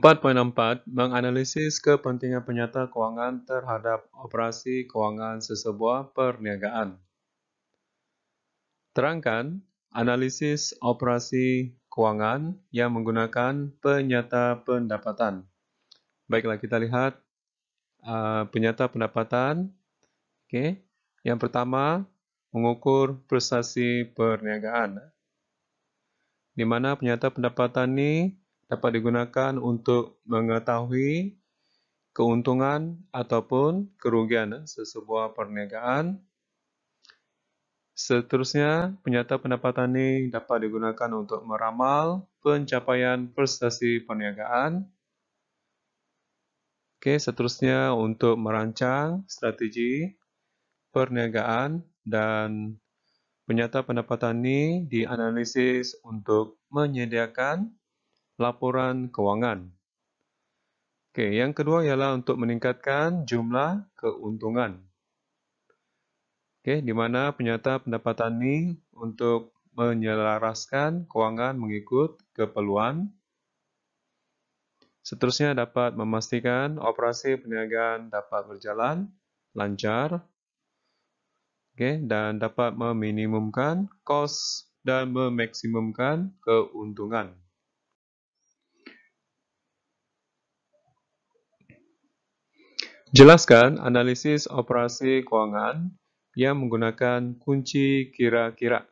4.4 Menganalisis kepentingan penyata keuangan terhadap operasi keuangan sesebuah perniagaan. Terangkan analisis operasi keuangan yang menggunakan penyata pendapatan. Baiklah kita lihat uh, penyata pendapatan. Oke. Okay. Yang pertama, mengukur prestasi perniagaan. Di mana penyata pendapatan ini dapat digunakan untuk mengetahui keuntungan ataupun kerugian sesebuah perniagaan. Seterusnya, penyata pendapatan ini dapat digunakan untuk meramal pencapaian prestasi perniagaan. Oke, seterusnya untuk merancang strategi perniagaan dan penyata pendapatan ini dianalisis untuk menyediakan laporan keuangan. Oke, yang kedua ialah untuk meningkatkan jumlah keuntungan. Oke, di mana penyata pendapatan ini untuk menyelaraskan keuangan mengikut keperluan. Seterusnya dapat memastikan operasi perniagaan dapat berjalan lancar. Oke, dan dapat meminimumkan kos dan memaksimumkan keuntungan. Jelaskan analisis operasi keuangan yang menggunakan kunci kira-kira.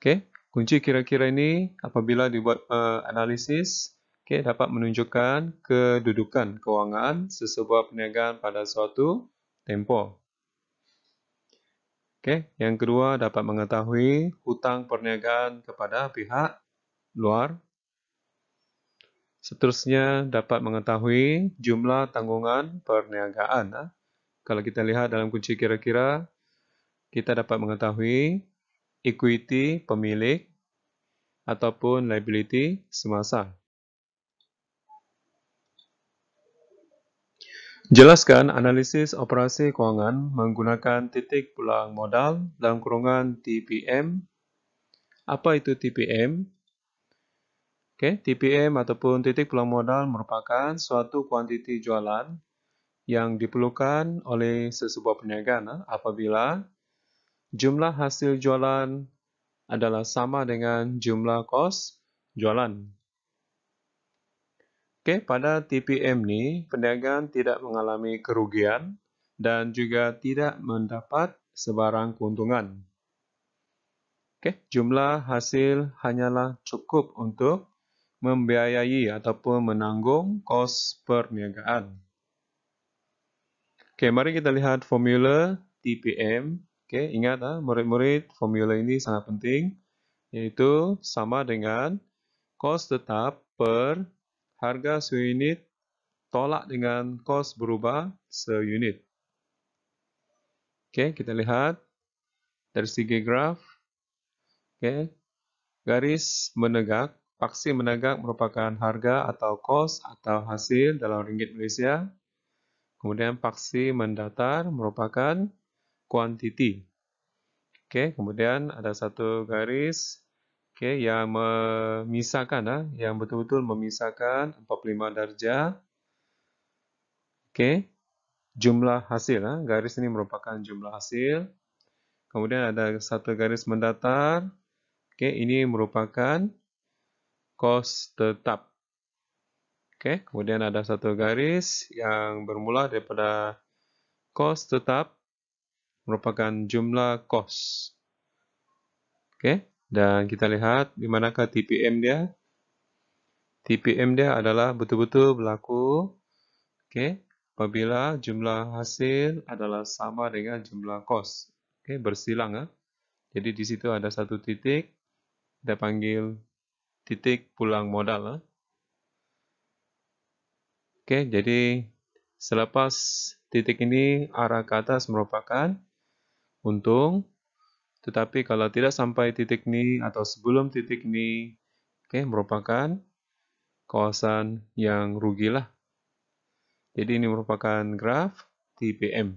Oke, kunci kira-kira ini apabila dibuat uh, analisis, oke dapat menunjukkan kedudukan keuangan sesebuah perniagaan pada suatu tempo. Oke, yang kedua dapat mengetahui hutang perniagaan kepada pihak luar Seterusnya dapat mengetahui jumlah tanggungan perniagaan. Ah. Kalau kita lihat dalam kunci kira-kira, kita dapat mengetahui equity pemilik ataupun liability semasa. Jelaskan analisis operasi keuangan menggunakan titik pulang modal dalam kurungan TPM. Apa itu TPM? Oke, TPM ataupun titik pulang modal merupakan suatu kuantiti jualan yang diperlukan oleh sesebuah perniagaan eh, apabila jumlah hasil jualan adalah sama dengan jumlah kos jualan. Oke, pada TPM ini perniagaan tidak mengalami kerugian dan juga tidak mendapat sebarang keuntungan. Oke, jumlah hasil hanyalah cukup untuk membiayai ataupun menanggung kos perniagaan. Oke, mari kita lihat formula TPM. Oke, ingat ah, murid-murid, formula ini sangat penting, yaitu sama dengan kos tetap per harga seunit tolak dengan kos berubah seunit. Oke, kita lihat dari segi graf. Oke, garis menegak Paksi menegak merupakan harga atau cost atau hasil dalam ringgit Malaysia. Kemudian paksi mendatar merupakan quantity. Oke, kemudian ada satu garis Oke, yang memisahkan, ah, yang betul-betul memisahkan 45 darjah. Oke, jumlah hasil, ah, garis ini merupakan jumlah hasil. Kemudian ada satu garis mendatar. Oke, ini merupakan kos tetap. Oke, kemudian ada satu garis yang bermula daripada kos tetap merupakan jumlah kos. Oke, dan kita lihat di manakah TPM dia. TPM dia adalah betul-betul berlaku. Oke, apabila jumlah hasil adalah sama dengan jumlah kos. Oke, bersilang ya. Jadi di situ ada satu titik kita panggil titik pulang modal. Eh. Oke, jadi selepas titik ini arah ke atas merupakan untung, tetapi kalau tidak sampai titik ini atau sebelum titik ini, oke, merupakan kawasan yang rugilah. Jadi ini merupakan graf TPM.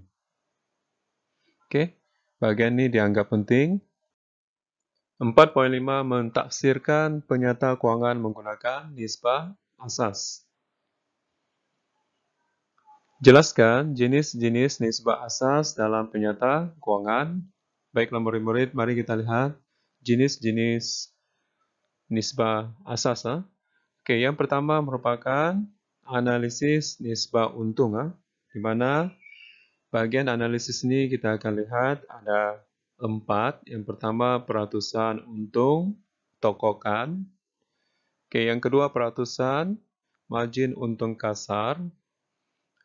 Oke, bagian ini dianggap penting 4.5 Mentaksirkan penyata keuangan menggunakan nisbah asas. Jelaskan jenis-jenis nisbah asas dalam penyata keuangan. Baiklah murid-murid, mari kita lihat jenis-jenis nisbah asas. Ha? Oke, yang pertama merupakan analisis nisbah untung. Ha? Di mana bagian analisis ini kita akan lihat ada Empat, yang pertama peratusan untung, tokokan. Oke, yang kedua peratusan margin untung kasar.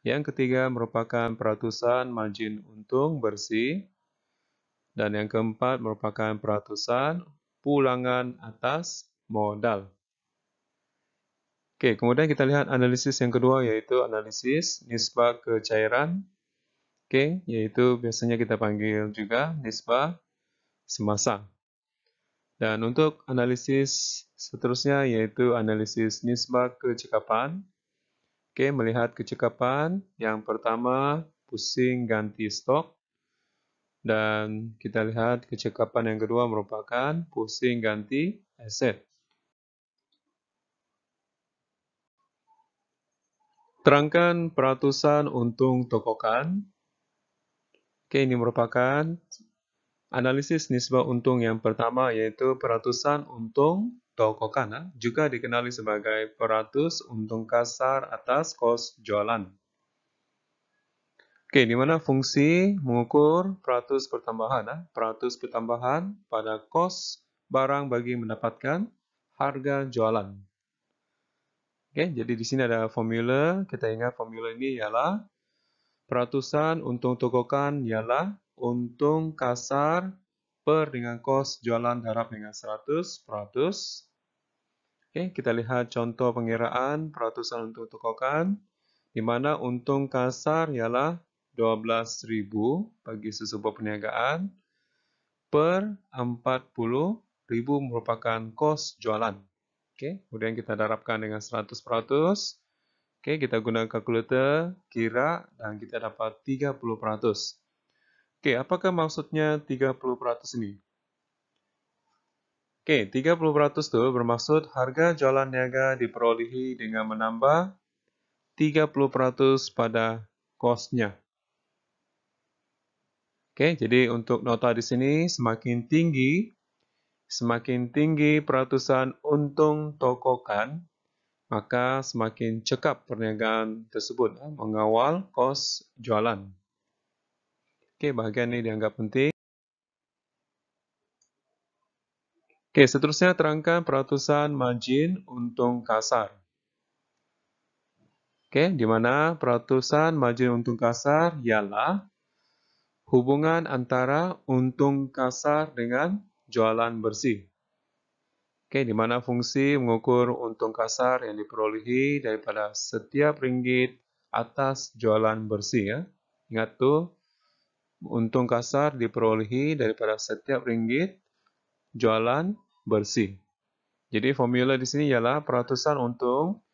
Yang ketiga merupakan peratusan margin untung bersih. Dan yang keempat merupakan peratusan pulangan atas modal. Oke, kemudian kita lihat analisis yang kedua yaitu analisis nisbah kecairan Oke, okay, yaitu biasanya kita panggil juga nisbah semasa. Dan untuk analisis seterusnya yaitu analisis nisbah kecekapan. Oke, okay, melihat kecekapan yang pertama pusing ganti stok. Dan kita lihat kecekapan yang kedua merupakan pusing ganti aset. Terangkan peratusan untung tokokan Oke, ini merupakan analisis nisbah untung yang pertama yaitu peratusan untung toko kana juga dikenali sebagai peratus untung kasar atas kos jualan. Oke, di mana fungsi mengukur peratus pertambahan? Nah, peratus pertambahan pada kos barang bagi mendapatkan harga jualan. Oke, jadi di sini ada formula. Kita ingat formula ini ialah Peratusan untung tokokan ialah untung kasar per dengan kos jualan darab dengan 100 peratus. Oke, kita lihat contoh pengiraan peratusan untung tokokan di mana untung kasar ialah 12.000 bagi sesebuah perniagaan per 40.000 merupakan kos jualan. Oke, kemudian kita darabkan dengan 100 peratus. Oke, kita gunakan kalkulator, kira, dan kita dapat 30%. peratus. Oke, apakah maksudnya 30% peratus ini? Oke, 30% peratus itu bermaksud harga jualan niaga diperolehi dengan menambah 30% peratus pada cost Oke, jadi untuk nota di sini semakin tinggi, semakin tinggi peratusan untung toko kan maka semakin cekap perniagaan tersebut mengawal kos jualan. Oke, bahagian ini dianggap penting. Oke, seterusnya terangkan peratusan margin untung kasar. Oke, di mana peratusan margin untung kasar ialah hubungan antara untung kasar dengan jualan bersih. Oke, di mana fungsi mengukur untung kasar yang diperolehi daripada setiap ringgit atas jualan bersih ya. Ingat tuh, untung kasar diperolehi daripada setiap ringgit jualan bersih. Jadi formula di sini ialah peratusan untung,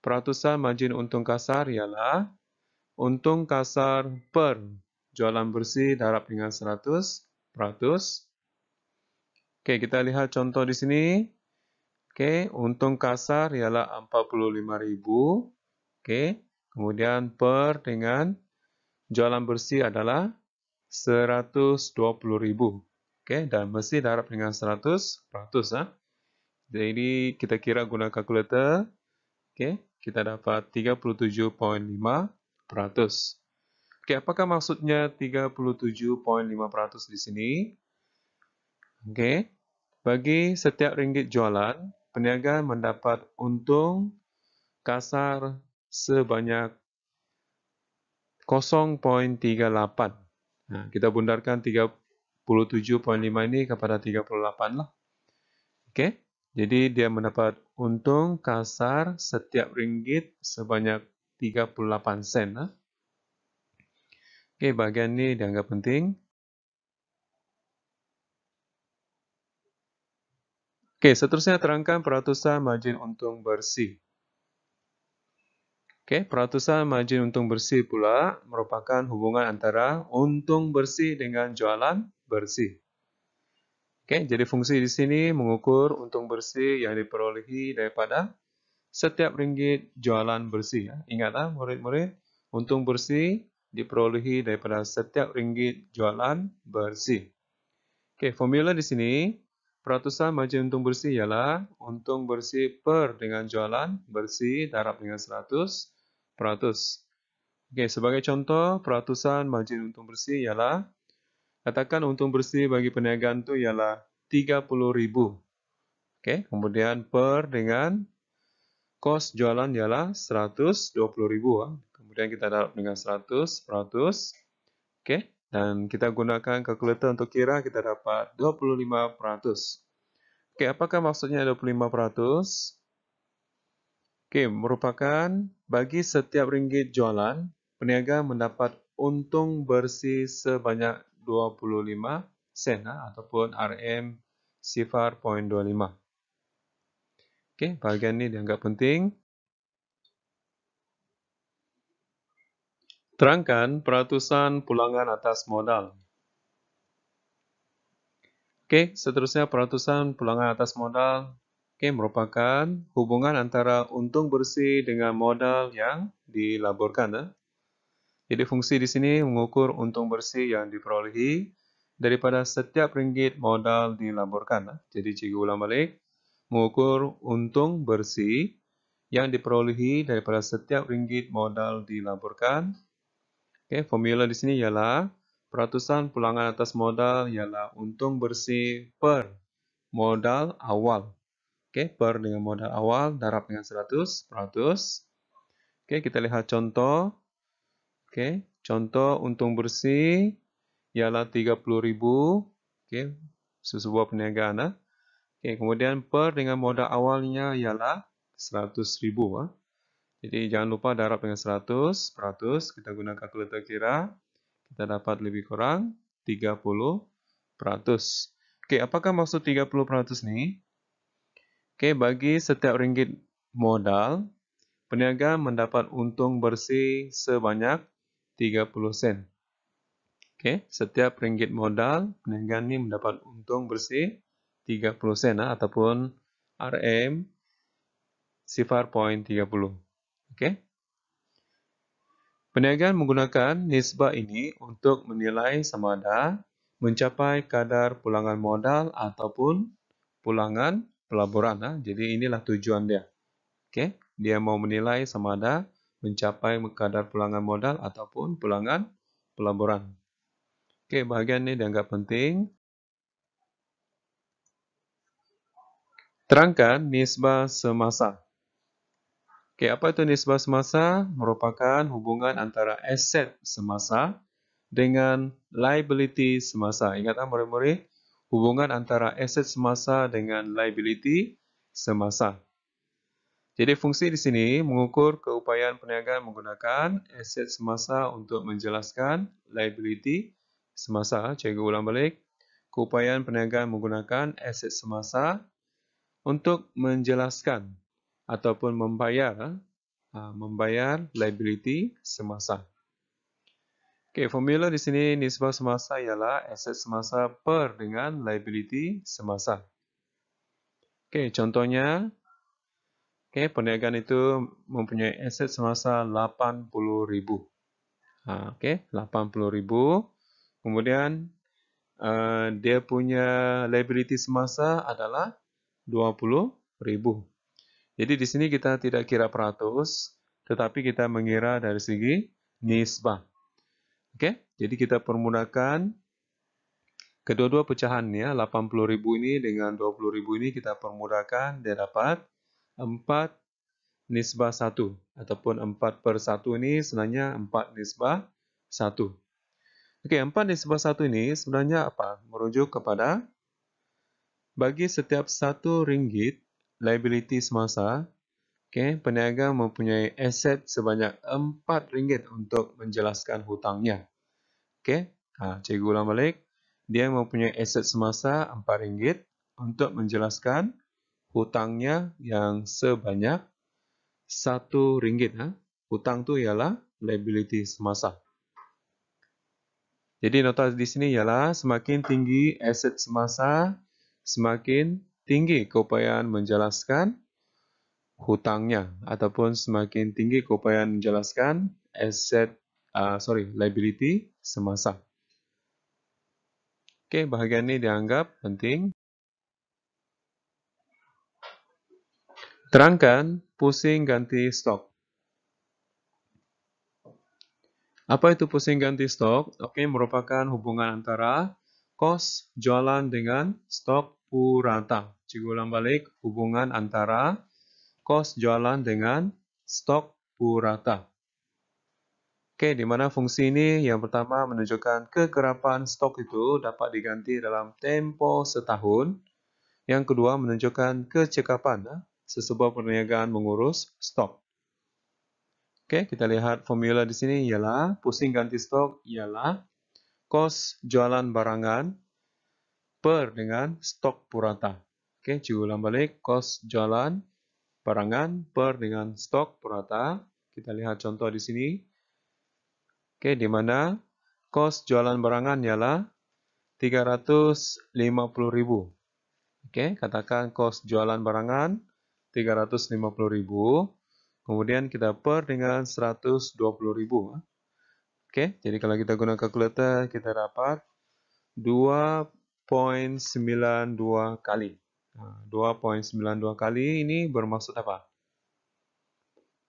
peratusan margin untung kasar ialah untung kasar per jualan bersih darab dengan 100, peratus. Oke, kita lihat contoh di sini. Oke, untung kasar ialah 45.000. Oke, kemudian per dengan jualan bersih adalah 120.000. Oke, dan bersih darab dengan 100, 100 ya. Jadi kita kira guna kalkulator. Oke, kita dapat 37.5 peratus. Oke, apakah maksudnya 37.5 di sini? Oke, bagi setiap ringgit jualan, peniaga mendapat untung kasar sebanyak 0.38. Nah, kita bundarkan 37.5 ini kepada 38 lah. Oke, jadi dia mendapat untung kasar setiap ringgit sebanyak 38 sen. Nah. Oke, bagian ini dianggap penting. Oke, seterusnya terangkan peratusan margin untung bersih. Oke, peratusan margin untung bersih pula merupakan hubungan antara untung bersih dengan jualan bersih. Oke, jadi fungsi di sini mengukur untung bersih yang diperolehi daripada setiap ringgit jualan bersih. Ya. Ingatlah, murid-murid, untung bersih diperolehi daripada setiap ringgit jualan bersih. Oke, formula di sini Peratusan margin untung bersih ialah untung bersih per dengan jualan, bersih darab dengan 100, peratus. Oke, sebagai contoh, peratusan margin untung bersih ialah katakan untung bersih bagi perniagaan itu ialah 30.000. Oke, kemudian per dengan kos jualan ialah 120.000. Kemudian kita darab dengan 100, peratus. Oke. Dan kita gunakan kalkulator untuk kira, kita dapat 25%. Oke, apakah maksudnya 25%? Oke, merupakan bagi setiap ringgit jualan, peniaga mendapat untung bersih sebanyak 25 sen ataupun RM sifar 0.25. Oke, bagian ini dianggap penting. Terangkan peratusan pulangan atas modal. Oke, seterusnya peratusan pulangan atas modal Oke, merupakan hubungan antara untung bersih dengan modal yang dilaburkan. Ya. Jadi fungsi di sini mengukur untung bersih yang diperolehi daripada setiap ringgit modal dilaburkan. Ya. Jadi cikgu ulang balik, mengukur untung bersih yang diperolehi daripada setiap ringgit modal dilaburkan. Oke, formula di sini ialah peratusan pulangan atas modal ialah untung bersih per modal awal. Oke, per dengan modal awal darab dengan 100, 100. Oke, kita lihat contoh. Oke, contoh untung bersih ialah ribu. Oke, sebuah perniagaan. Ah. Oke, kemudian per dengan modal awalnya ialah 100.000. Jadi jangan lupa darab dengan 100, 100 kita gunakan kalkulator kira. Kita dapat lebih kurang 30 peratus. Oke, apakah maksud 30 peratus ini? Oke, bagi setiap ringgit modal, peniaga mendapat untung bersih sebanyak 30 sen. Oke, setiap ringgit modal, peniaga ini mendapat untung bersih 30 sen ataupun RM sifar Okay? Perniagaan menggunakan nisbah ini untuk menilai sama ada mencapai kadar pulangan modal ataupun pulangan pelaburan. Nah, jadi inilah tujuan dia. Okay? Dia mau menilai sama ada mencapai kadar pulangan modal ataupun pulangan pelaburan. Oke, okay, bahagian ini dianggap penting. Terangkan nisbah semasa. Oke, apa itu nisbah semasa? Merupakan hubungan antara aset semasa dengan liability semasa. Ingatlah, ah, murid-murid? Hubungan antara aset semasa dengan liability semasa. Jadi fungsi di sini mengukur keupayaan perniagaan menggunakan aset semasa untuk menjelaskan liability semasa. Cikgu ulang balik. Keupayaan perniagaan menggunakan aset semasa untuk menjelaskan ataupun membayar ah, membayar liability semasa. Oke, formula di sini nisbah semasa ialah aset semasa per dengan liability semasa. Oke, contohnya Oke, okay, perniagaan itu mempunyai aset semasa 80.000. Nah, oke, 80.000. Kemudian uh, dia punya liability semasa adalah 20.000. Jadi di sini kita tidak kira peratus, tetapi kita mengira dari segi nisbah. Oke, jadi kita permudahkan kedua-dua pecahannya, 80.000 ini dengan 20.000 ini kita permudahkan dia dapat 4 nisbah 1 ataupun 4 per 1 ini sebenarnya 4 nisbah 1. Oke, 4 nisbah 1 ini sebenarnya apa? Merujuk kepada bagi setiap satu ringgit liability semasa, okay, peniaga mempunyai aset sebanyak RM4 untuk menjelaskan hutangnya. Okay. Nah, ha, cikgu ulang balik. Dia mempunyai aset semasa RM4 untuk menjelaskan hutangnya yang sebanyak RM1. Ha? Hutang tu ialah liability semasa. Jadi nota di sini ialah semakin tinggi aset semasa, semakin tinggi keupayaan menjelaskan hutangnya ataupun semakin tinggi keupayaan menjelaskan aset uh, sorry liability semasa. Oke, bahagian ini dianggap penting. Terangkan pusing ganti stok. Apa itu pusing ganti stok? Oke, merupakan hubungan antara kos jualan dengan stok rata, Cikgu ulang balik hubungan antara kos jualan dengan stok purata. Oke, di mana fungsi ini? Yang pertama menunjukkan kegerapan stok itu dapat diganti dalam tempo setahun. Yang kedua menunjukkan kecekapan eh, sesebuah perniagaan mengurus stok. Oke, kita lihat formula di sini ialah pusing ganti stok ialah kos jualan barangan per dengan stok purata. Oke, diulang balik, kos jualan barangan per dengan stok purata. Kita lihat contoh di sini. Oke, di mana kos jualan barangan ialah 350.000. Oke, katakan kos jualan barangan 350.000. Kemudian kita per dengan 120.000. Oke, jadi kalau kita gunakan kalkulator kita dapat 2 2.92 kali. 2.92 nah, kali ini bermaksud apa?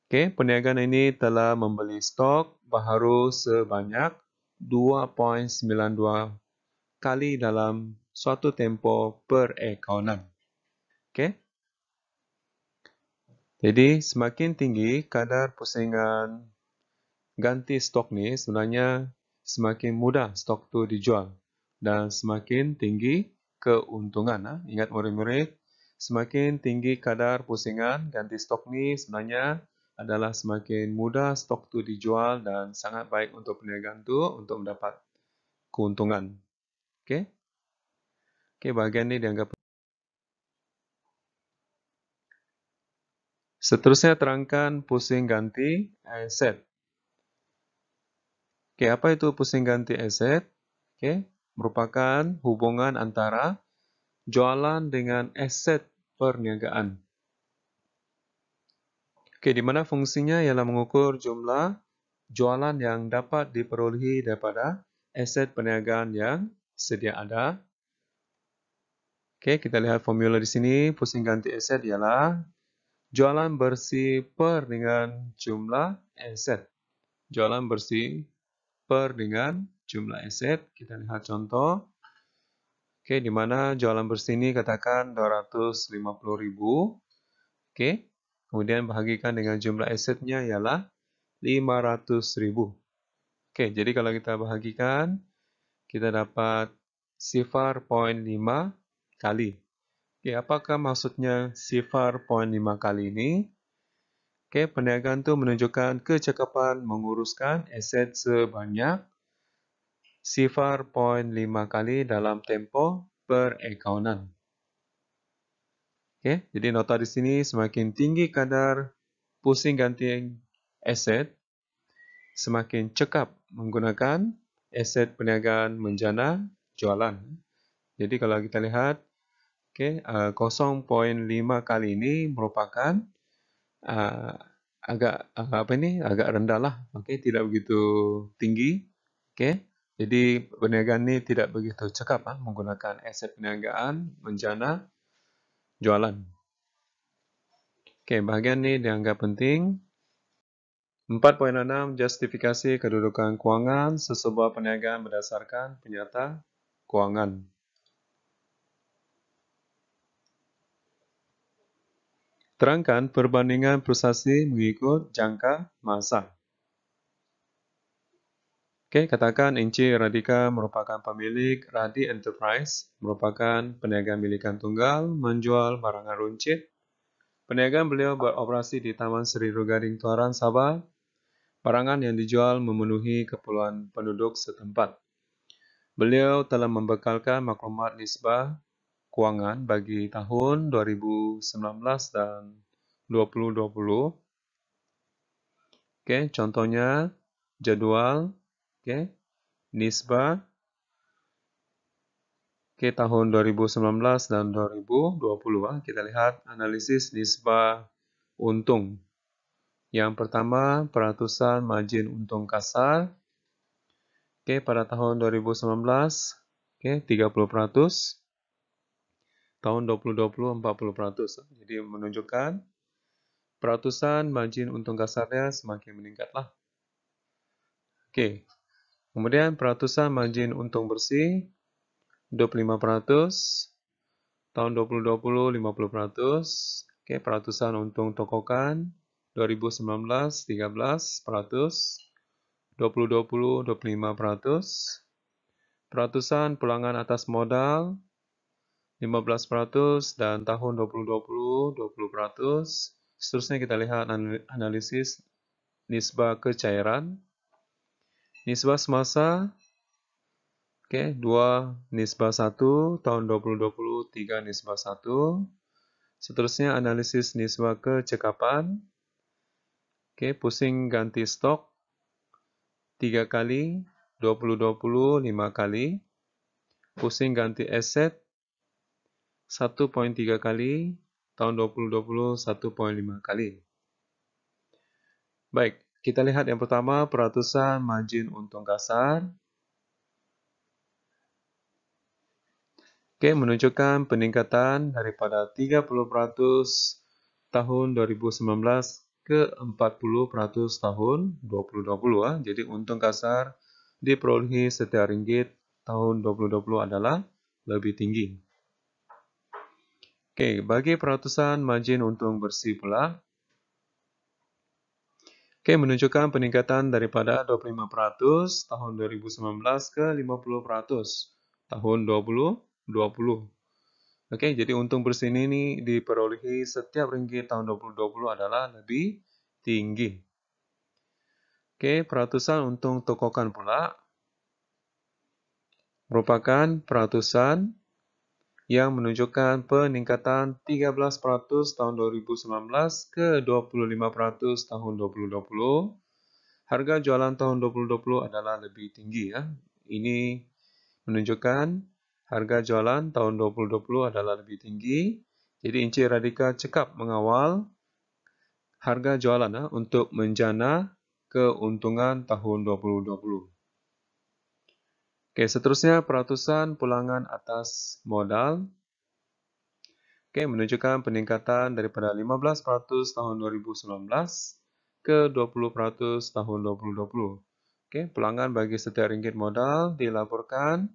Oke, perniagaan ini telah membeli stok baharu sebanyak 2.92 kali dalam suatu tempo ekonan. Oke. Jadi, semakin tinggi kadar pusingan ganti stok nih, sebenarnya semakin mudah stok itu dijual dan semakin tinggi keuntungan. Ha. Ah. Ingat murid-murid, semakin tinggi kadar pusingan ganti stok nih, sebenarnya adalah semakin mudah stok itu dijual dan sangat baik untuk peniaga tu untuk mendapat keuntungan. Oke. Okey, Oke, ni bagian ini dianggap Seterusnya terangkan pusing ganti aset. Oke, apa itu pusing ganti aset? Oke merupakan hubungan antara jualan dengan aset perniagaan. Oke, di mana fungsinya ialah mengukur jumlah jualan yang dapat diperolehi daripada aset perniagaan yang sedia ada. Oke, kita lihat formula di sini. Pusing ganti aset ialah jualan bersih per dengan jumlah aset. Jualan bersih per dengan jumlah aset. Kita lihat contoh. Oke, di mana jualan bersih ini katakan 250.000. Oke. Kemudian bahagikan dengan jumlah asetnya ialah 500.000. Oke, jadi kalau kita bahagikan kita dapat sifar 0.5 kali. Oke, apakah maksudnya sifar 0.5 kali ini? Oke, perniagaan itu menunjukkan kecakapan menguruskan aset sebanyak sifar poin 5 kali dalam tempo per ekonan. Oke, jadi nota di sini semakin tinggi kadar pusing ganti aset, semakin cekap menggunakan aset perniagaan menjana jualan. Jadi kalau kita lihat, oke, okay, uh, 0.5 kali ini merupakan uh, agak, uh, apa ini? Agak rendah lah, oke, okay, tidak begitu tinggi, oke. Okay. Jadi perniagaan ini tidak begitu cekap ha? Ah, menggunakan aset perniagaan, menjana, jualan. Oke, bahagian ini dianggap penting. 4.6 Justifikasi kedudukan keuangan sesebuah perniagaan berdasarkan penyata keuangan. Terangkan perbandingan prestasi mengikut jangka masa. Oke, katakan NC Radika merupakan pemilik Radi Enterprise, merupakan peniaga milikan tunggal, menjual barang runcit. peniaga beliau beroperasi di Taman Seri Rugading Tuaran, Sabah. Barangan yang dijual memenuhi keperluan penduduk setempat. Beliau telah membekalkan maklumat nisbah keuangan bagi tahun 2019 dan 2020. Oke, contohnya jadual Oke. Nisbah. Oke, tahun 2019 dan 2020 ah, kita lihat analisis nisbah untung. Yang pertama, peratusan margin untung kasar. Oke, pada tahun 2019, oke, 30 peratus. Tahun 2020, 40 peratus. Ah, jadi menunjukkan peratusan margin untung kasarnya semakin meningkatlah. Oke, Kemudian peratusan margin untung bersih 25%, tahun 2020 50%, oke peratusan untung tokokan 2019 13%, peratus, 2020 25%, peratus, peratusan pulangan atas modal 15% peratus dan tahun 2020 20%. peratus. Seterusnya kita lihat analisis nisbah kecairan. Nisbah semasa Oke, okay, 2 nisbah 1 tahun 2020, 3 nisbah 1. Seterusnya analisis nisbah kecekapan. Oke, okay, pusing ganti stok 3 kali, 2020 5 kali. Pusing ganti aset 1.3 kali, tahun 2020 1.5 kali. Baik, kita lihat yang pertama peratusan margin untung kasar. Oke, menunjukkan peningkatan daripada 30% tahun 2019 ke 40% tahun 2020 ah. Jadi untung kasar diperolehi setiap ringgit tahun 2020 adalah lebih tinggi. Oke, bagi peratusan margin untung bersih pula, Oke, menunjukkan peningkatan daripada 25% tahun 2019 ke 50% tahun 2020. Oke, jadi untung bersih ini diperolehi setiap ringgit tahun 2020 adalah lebih tinggi. Oke, peratusan untung tokokan pula merupakan peratusan yang menunjukkan peningkatan 13% tahun 2019 ke 25% tahun 2020. Harga jualan tahun 2020 adalah lebih tinggi ya. Ini menunjukkan harga jualan tahun 2020 adalah lebih tinggi. Jadi Inci Radika cekap mengawal harga jualan ya, untuk menjana keuntungan tahun 2020. Oke, seterusnya peratusan pulangan atas modal. Oke, menunjukkan peningkatan daripada 15% tahun 2019 ke 20% tahun 2020. Oke, pulangan bagi setiap ringgit modal dilaporkan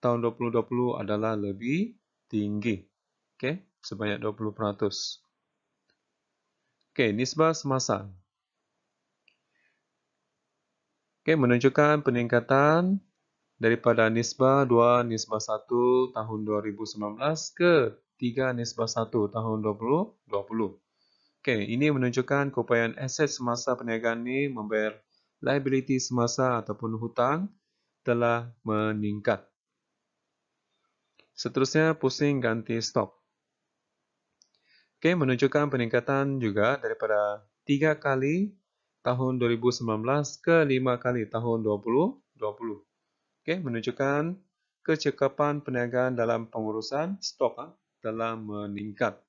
tahun 2020 adalah lebih tinggi. Oke, sebanyak 20%. Oke, nisbah semasa. Oke, menunjukkan peningkatan daripada nisbah 2 nisbah 1 tahun 2019 ke 3 nisbah 1 tahun 2020. Oke, ini menunjukkan keupayaan aset semasa perniagaan ini membayar liability semasa ataupun hutang telah meningkat. Seterusnya pusing ganti stok. Oke, menunjukkan peningkatan juga daripada 3 kali tahun 2019 ke 5 kali tahun 2020. Oke, menunjukkan kecekapan perniagaan dalam pengurusan stok telah meningkat.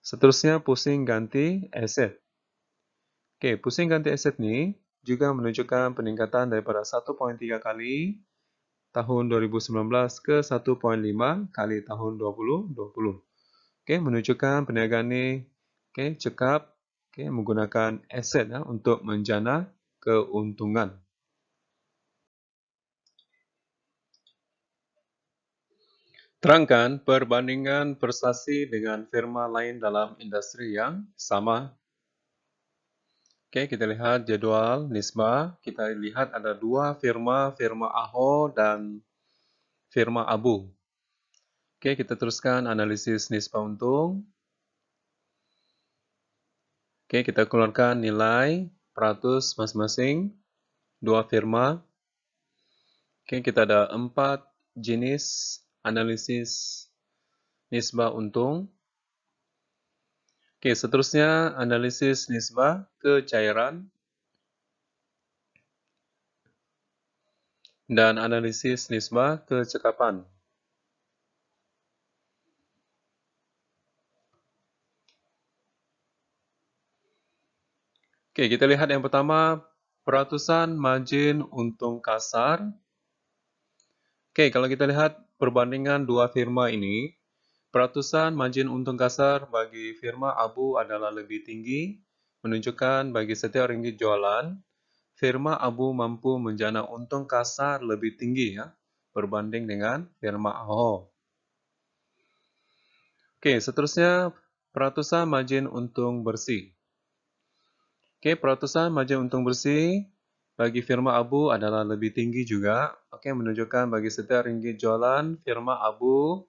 Seterusnya pusing ganti aset. Oke, pusing ganti aset ini juga menunjukkan peningkatan daripada 1.3 kali tahun 2019 ke 1.5 kali tahun 2020. Oke, menunjukkan perniagaan ini oke, cekap oke, menggunakan aset ya, untuk menjana keuntungan. Terangkan perbandingan prestasi dengan firma lain dalam industri yang sama. Oke, kita lihat jadwal nisbah. Kita lihat ada dua firma, firma Aho dan firma Abu. Oke, kita teruskan analisis nisbah untung. Oke, kita keluarkan nilai peratus masing-masing dua firma. Oke, kita ada empat jenis analisis nisbah untung. Oke, seterusnya analisis nisbah ke cairan dan analisis nisbah ke cekapan. Oke, kita lihat yang pertama, peratusan margin untung kasar. Oke, kalau kita lihat perbandingan dua firma ini, peratusan margin untung kasar bagi firma abu adalah lebih tinggi, menunjukkan bagi setiap ringgit jualan, firma abu mampu menjana untung kasar lebih tinggi ya, berbanding dengan firma Ahok. Oke, seterusnya peratusan margin untung bersih. Oke, peratusan margin untung bersih bagi firma abu adalah lebih tinggi juga. Oke, menunjukkan bagi setiap ringgit jualan, firma abu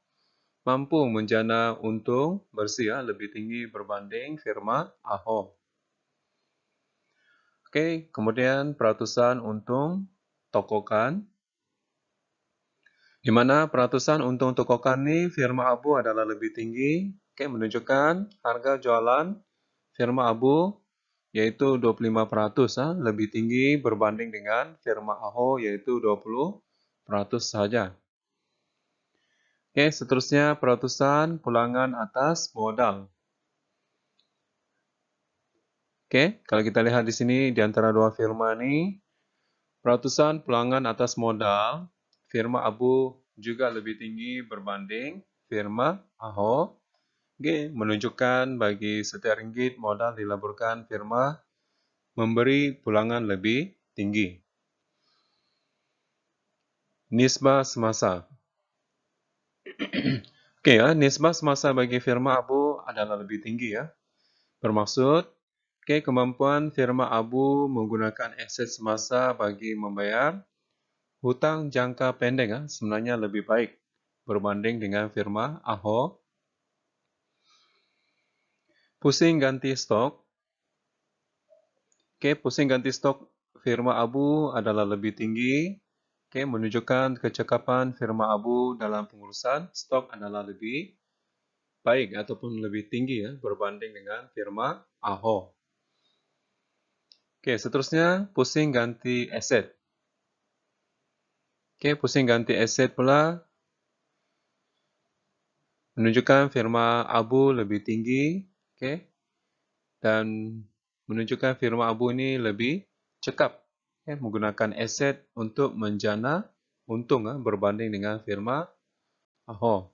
mampu menjana untung bersih ya, lebih tinggi berbanding firma Ahok. Oke, kemudian peratusan untung tokokan. Di mana peratusan untung tokokan nih firma abu adalah lebih tinggi. Oke, menunjukkan harga jualan firma abu yaitu 25 peratus, ah, lebih tinggi berbanding dengan firma Aho yaitu 20 peratus saja. Oke, seterusnya peratusan pulangan atas modal. Oke, kalau kita lihat di sini di antara dua firma ini, peratusan pulangan atas modal, firma Abu juga lebih tinggi berbanding firma Aho G. Menunjukkan bagi setiap ringgit modal dilaburkan firma memberi pulangan lebih tinggi. Nisbah semasa Oke ya, nisbah semasa bagi firma abu adalah lebih tinggi ya. Bermaksud, okay, kemampuan firma abu menggunakan aset semasa bagi membayar hutang jangka pendek ya, sebenarnya lebih baik berbanding dengan firma Ahok. Pusing ganti stok. Oke, pusing ganti stok firma abu adalah lebih tinggi. Oke, menunjukkan kecakapan firma abu dalam pengurusan stok adalah lebih baik ataupun lebih tinggi ya berbanding dengan firma aho. Oke, seterusnya pusing ganti aset. Oke, pusing ganti aset pula menunjukkan firma abu lebih tinggi Oke. Dan menunjukkan firma Abu ini lebih cekap ya, menggunakan aset untuk menjana untung ya, berbanding dengan firma Ahok.